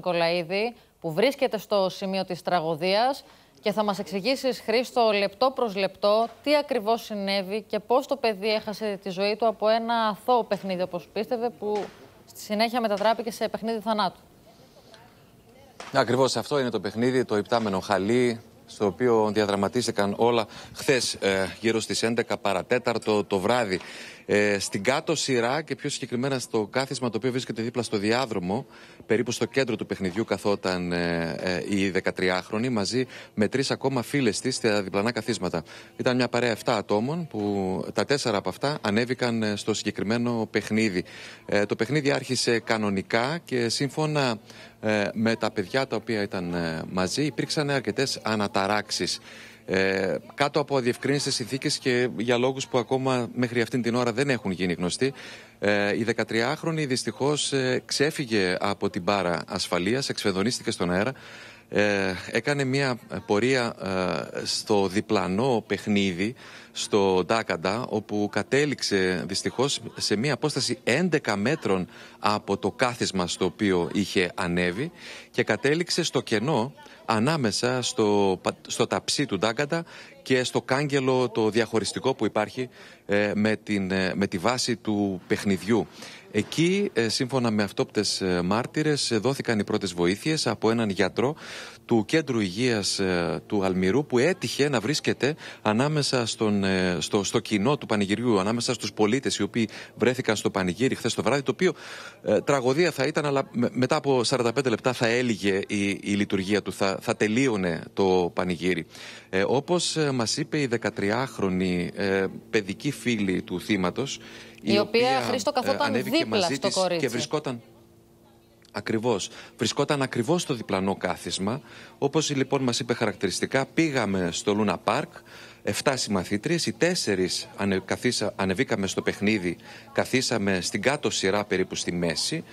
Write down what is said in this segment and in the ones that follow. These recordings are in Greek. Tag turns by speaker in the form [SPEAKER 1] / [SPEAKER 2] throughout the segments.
[SPEAKER 1] Νικολαίδη που βρίσκεται στο σημείο της τραγωδίας και θα μας εξηγήσεις Χρήστο λεπτό προς λεπτό τι ακριβώς συνέβη και πώς το παιδί έχασε τη ζωή του από ένα αθώο παιχνίδι όπως πίστευε που στη συνέχεια μετατράπηκε σε παιχνίδι θανάτου. Ναι, ακριβώς αυτό είναι το παιχνίδι, το υπτάμενο χαλί, στο οποίο διαδραματίστηκαν όλα χθες ε, γύρω στις 11 παρατέταρτο το βράδυ. Ε, στην κάτω σειρά και πιο συγκεκριμένα στο κάθισμα το οποίο βρίσκεται δίπλα στο διάδρομο, περίπου στο κέντρο του παιχνιδιού καθόταν ε, ε, η 13χρονη μαζί με τρεις ακόμα φίλες της στα διπλανά καθίσματα. Ήταν μια παρέα 7 ατόμων που τα τέσσερα από αυτά ανέβηκαν ε, στο συγκεκριμένο παιχνίδι. το παιχνίδι άρχισε κανονικά και σύμφωνα ε, με τα παιδιά τα οποία ήταν ε, μαζί. Υπήρξαν αρκετές αναταράξεις ε, κάτω από διευκρίνηστες συνθήκες και για λόγους που ακόμα μέχρι αυτήν την ώρα δεν έχουν γίνει γνωστοί. Ε, η 13χρονη δυστυχώς ε, ξέφυγε από την πάρα ασφαλείας, εξφεδονίστηκε στον αέρα ε, έκανε μια ε, πορεία ε, στο διπλανό παιχνίδι στο Ντάκαντα όπου κατέληξε δυστυχώς σε μια απόσταση 11 μέτρων από το κάθισμα στο οποίο είχε ανέβει και κατέληξε στο κενό ανάμεσα στο, στο ταψί του Ντάκαντα και στο κάγκελο το διαχωριστικό που υπάρχει με, την, με τη βάση του παιχνιδιού. Εκεί, ε, σύμφωνα με αυτόπτες ε, μάρτυρες, ε, δόθηκαν οι πρώτες βοήθειες από έναν γιατρό του Κέντρου Υγείας του Αλμυρού που έτυχε να βρίσκεται ανάμεσα στον, στο, στο κοινό του πανηγυριού, ανάμεσα στους πολίτες οι οποίοι βρέθηκαν στο πανηγύρι χθες το βράδυ, το οποίο τραγωδία θα ήταν, αλλά μετά από 45 λεπτά θα έλυγε η, η λειτουργία του, θα, θα τελείωνε το πανηγύρι. Ε, όπως είπε η 13χρονη παιδική φίλη του θύματος η, οποία, οποία Χρήστο ε, καθόταν δίπλα στο Και βρισκόταν Ακριβώς. Βρισκόταν ακριβώς στο διπλανό κάθισμα. Όπως λοιπόν μας είπε χαρακτηριστικά, πήγαμε στο Λούνα Πάρκ. 7 συμμαθήτριες, οι 4 ανεβήκαμε στο παιχνίδι, καθίσαμε στην κάτω σειρά περίπου στη μέση.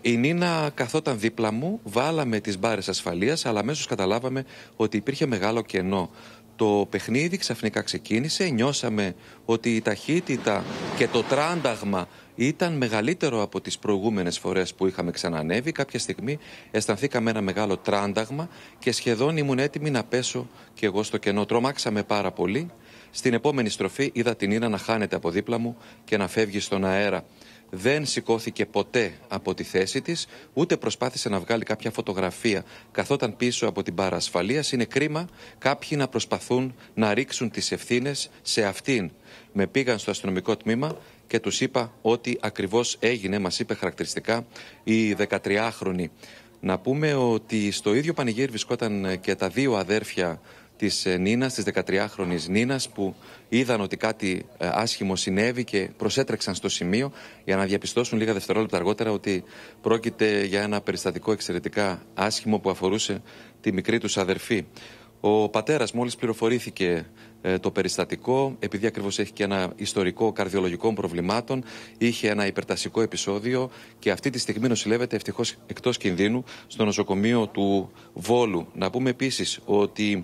[SPEAKER 1] Η Νίνα καθόταν δίπλα μου, βάλαμε τις μπάρες ασφαλείας, αλλά αμέσως καταλάβαμε ότι υπήρχε μεγάλο κενό το παιχνίδι ξαφνικά ξεκίνησε, νιώσαμε ότι η ταχύτητα και το τράνταγμα ήταν μεγαλύτερο από τις προηγούμενες φορές που είχαμε ξανανέβει. Κάποια στιγμή αισθανθήκαμε ένα μεγάλο τράνταγμα και σχεδόν ήμουν έτοιμη να πέσω και εγώ στο κενό. Τρομάξαμε πάρα πολύ. Στην επόμενη στροφή είδα την Ήνα να χάνεται από δίπλα μου και να φεύγει στον αέρα δεν σηκώθηκε ποτέ από τη θέση της, ούτε προσπάθησε να βγάλει κάποια φωτογραφία. Καθόταν πίσω από την παρασφαλεία. Είναι κρίμα κάποιοι να προσπαθούν να ρίξουν τις ευθύνες σε αυτήν. Με πήγαν στο αστυνομικό τμήμα και τους είπα ότι ακριβώς έγινε, μας είπε χαρακτηριστικά, η 13χρονη. Να πούμε ότι στο ίδιο πανηγύρι βρισκόταν και τα δύο αδέρφια της ε, Νίνας, της 13 χρονη Νίνας, που είδαν ότι κάτι ε, άσχημο συνέβη και προσέτρεξαν στο σημείο για να διαπιστώσουν λίγα δευτερόλεπτα αργότερα ότι πρόκειται για ένα περιστατικό εξαιρετικά άσχημο που αφορούσε τη μικρή τους αδερφή. Ο πατέρας μόλις πληροφορήθηκε ε, το περιστατικό, επειδή ακριβώς έχει και ένα ιστορικό καρδιολογικών προβλημάτων, είχε ένα υπερτασικό επεισόδιο και αυτή τη στιγμή νοσηλεύεται ευτυχώς εκτός κινδύνου στο νοσοκομείο του Βόλου. Να πούμε επίσης ότι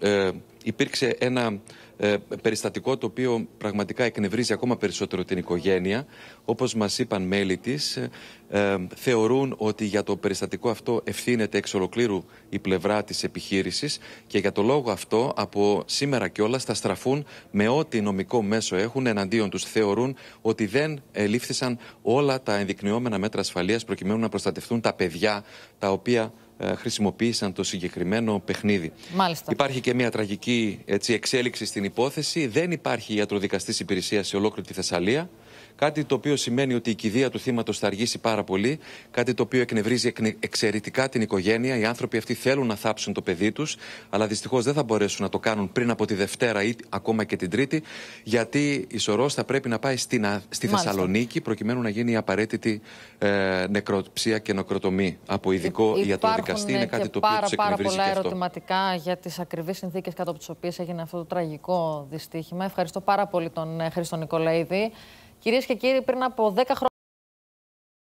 [SPEAKER 1] ε, υπήρξε ένα ε, περιστατικό το οποίο πραγματικά εκνευρίζει ακόμα περισσότερο την οικογένεια. Όπως μας είπαν μέλη της, ε, ε, θεωρούν ότι για το περιστατικό αυτό ευθύνεται εξ ολοκλήρου η πλευρά της επιχείρησης και για το λόγο αυτό από σήμερα όλα θα στραφούν με ό,τι νομικό μέσο έχουν εναντίον τους. Θεωρούν ότι δεν ελήφθησαν όλα τα ενδεικνυόμενα μέτρα ασφαλείας προκειμένου να προστατευτούν τα παιδιά τα οποία ε, χρησιμοποίησαν το συγκεκριμένο παιχνίδι. Μάλιστα. Υπάρχει και μια τραγική έτσι, εξέλιξη στην υπόθεση. Δεν υπάρχει ιατροδικαστής υπηρεσίας σε ολόκληρη τη Θεσσαλία. Κάτι το οποίο σημαίνει ότι η κηδεία του θύματος θα αργήσει πάρα πολύ. Κάτι το οποίο εκνευρίζει εξαιρετικά την οικογένεια. Οι άνθρωποι αυτοί θέλουν να θάψουν το παιδί τους, αλλά δυστυχώς δεν θα μπορέσουν να το κάνουν πριν από τη Δευτέρα ή ακόμα και την Τρίτη, γιατί η σωρός θα πρέπει να πάει στη, στη Θεσσαλονίκη προκειμένου να γίνει η απαραίτητη ε, νεκροψία και νεκροτομή από ειδικό ιατροδικαστή καταδικαστεί. Είναι κάτι το οποίο πάρα, πάρα πολλά ερωτηματικά για τις ακριβείς συνθήκες κάτω από τις οποίες έγινε αυτό το τραγικό δυστύχημα. Ευχαριστώ πάρα πολύ τον ε, Χρήστο Νικολαίδη. Κυρίες και κύριοι, πριν από 10 χρόνια.